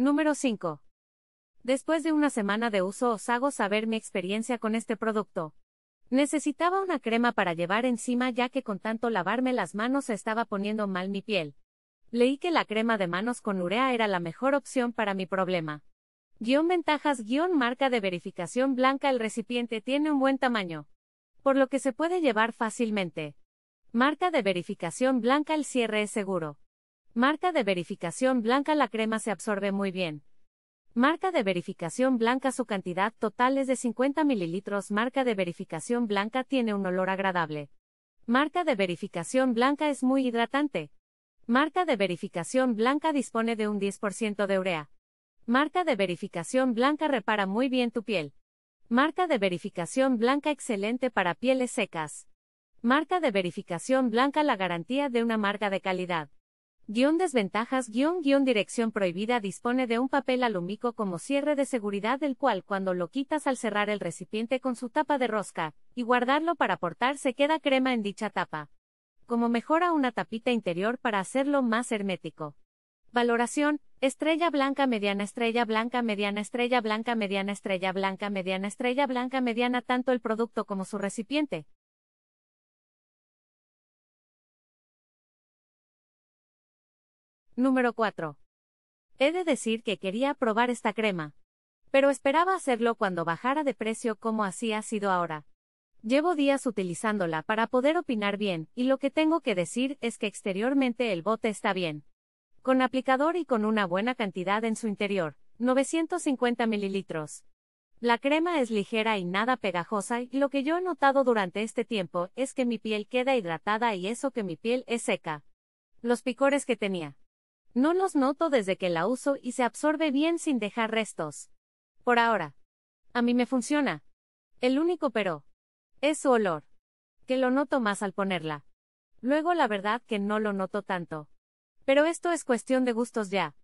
Número 5. Después de una semana de uso os hago saber mi experiencia con este producto. Necesitaba una crema para llevar encima ya que con tanto lavarme las manos estaba poniendo mal mi piel. Leí que la crema de manos con urea era la mejor opción para mi problema. Guión ventajas guión marca de verificación blanca el recipiente tiene un buen tamaño. Por lo que se puede llevar fácilmente. Marca de verificación blanca el cierre es seguro. Marca de verificación blanca La crema se absorbe muy bien. Marca de verificación blanca Su cantidad total es de 50 mililitros. Marca de verificación blanca tiene un olor agradable. Marca de verificación blanca es muy hidratante. Marca de verificación blanca dispone de un 10% de urea. Marca de verificación blanca repara muy bien tu piel. Marca de verificación blanca excelente para pieles secas. Marca de verificación blanca la garantía de una marca de calidad. Guión desventajas guión guión dirección prohibida dispone de un papel alumínico como cierre de seguridad del cual cuando lo quitas al cerrar el recipiente con su tapa de rosca y guardarlo para portar se queda crema en dicha tapa. Como mejora una tapita interior para hacerlo más hermético. Valoración, estrella blanca, mediana estrella blanca, mediana estrella blanca, mediana estrella blanca, mediana estrella blanca, mediana tanto el producto como su recipiente. Número 4. He de decir que quería probar esta crema. Pero esperaba hacerlo cuando bajara de precio como así ha sido ahora. Llevo días utilizándola para poder opinar bien, y lo que tengo que decir es que exteriormente el bote está bien. Con aplicador y con una buena cantidad en su interior, 950 mililitros. La crema es ligera y nada pegajosa y lo que yo he notado durante este tiempo es que mi piel queda hidratada y eso que mi piel es seca. Los picores que tenía. No los noto desde que la uso y se absorbe bien sin dejar restos. Por ahora. A mí me funciona. El único pero. Es su olor. Que lo noto más al ponerla. Luego la verdad que no lo noto tanto. Pero esto es cuestión de gustos ya.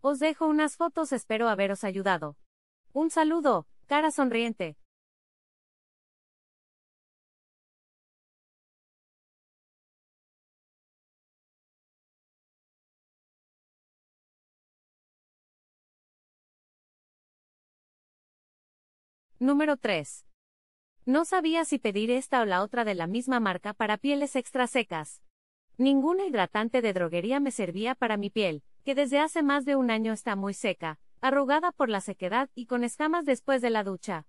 Os dejo unas fotos, espero haberos ayudado. Un saludo, cara sonriente. Número 3. No sabía si pedir esta o la otra de la misma marca para pieles extra secas. Ninguna hidratante de droguería me servía para mi piel, que desde hace más de un año está muy seca, arrugada por la sequedad y con escamas después de la ducha.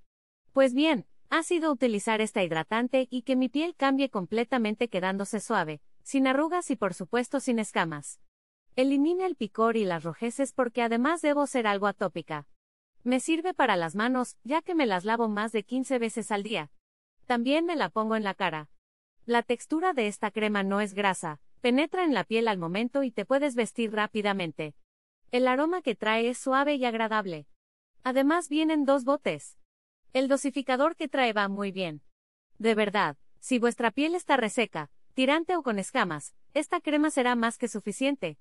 Pues bien, ha sido utilizar esta hidratante y que mi piel cambie completamente quedándose suave, sin arrugas y por supuesto sin escamas. Elimina el picor y las rojeces porque además debo ser algo atópica. Me sirve para las manos, ya que me las lavo más de 15 veces al día. También me la pongo en la cara. La textura de esta crema no es grasa, penetra en la piel al momento y te puedes vestir rápidamente. El aroma que trae es suave y agradable. Además vienen dos botes. El dosificador que trae va muy bien. De verdad, si vuestra piel está reseca, tirante o con escamas, esta crema será más que suficiente.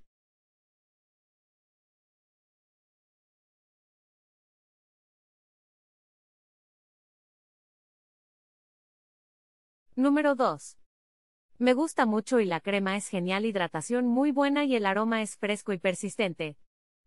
Número 2. Me gusta mucho y la crema es genial, hidratación muy buena y el aroma es fresco y persistente.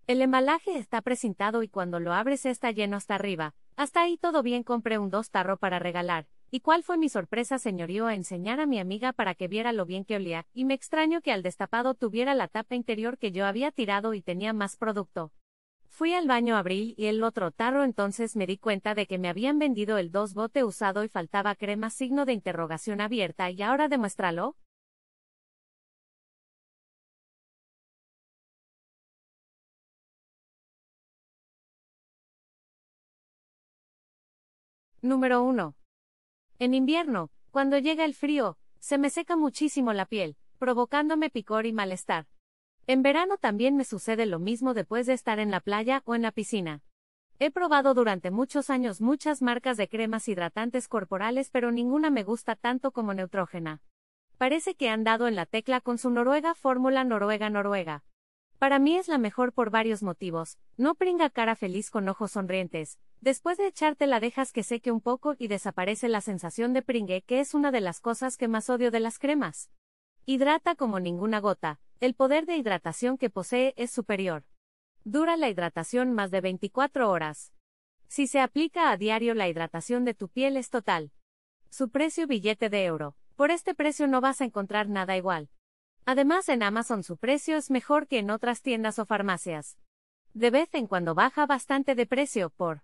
El embalaje está presentado y cuando lo abres está lleno hasta arriba. Hasta ahí todo bien, compré un dos tarro para regalar. ¿Y cuál fue mi sorpresa, señorío, a enseñar a mi amiga para que viera lo bien que olía, y me extraño que al destapado tuviera la tapa interior que yo había tirado y tenía más producto? Fui al baño abril y el otro tarro entonces me di cuenta de que me habían vendido el dos bote usado y faltaba crema signo de interrogación abierta y ahora demuéstralo. Número 1. En invierno, cuando llega el frío, se me seca muchísimo la piel, provocándome picor y malestar. En verano también me sucede lo mismo después de estar en la playa o en la piscina. He probado durante muchos años muchas marcas de cremas hidratantes corporales pero ninguna me gusta tanto como Neutrógena. Parece que han dado en la tecla con su Noruega fórmula Noruega-Noruega. Para mí es la mejor por varios motivos, no pringa cara feliz con ojos sonrientes, después de echarte la dejas que seque un poco y desaparece la sensación de pringue que es una de las cosas que más odio de las cremas. Hidrata como ninguna gota, el poder de hidratación que posee es superior. Dura la hidratación más de 24 horas. Si se aplica a diario la hidratación de tu piel es total. Su precio billete de euro. Por este precio no vas a encontrar nada igual. Además en Amazon su precio es mejor que en otras tiendas o farmacias. De vez en cuando baja bastante de precio por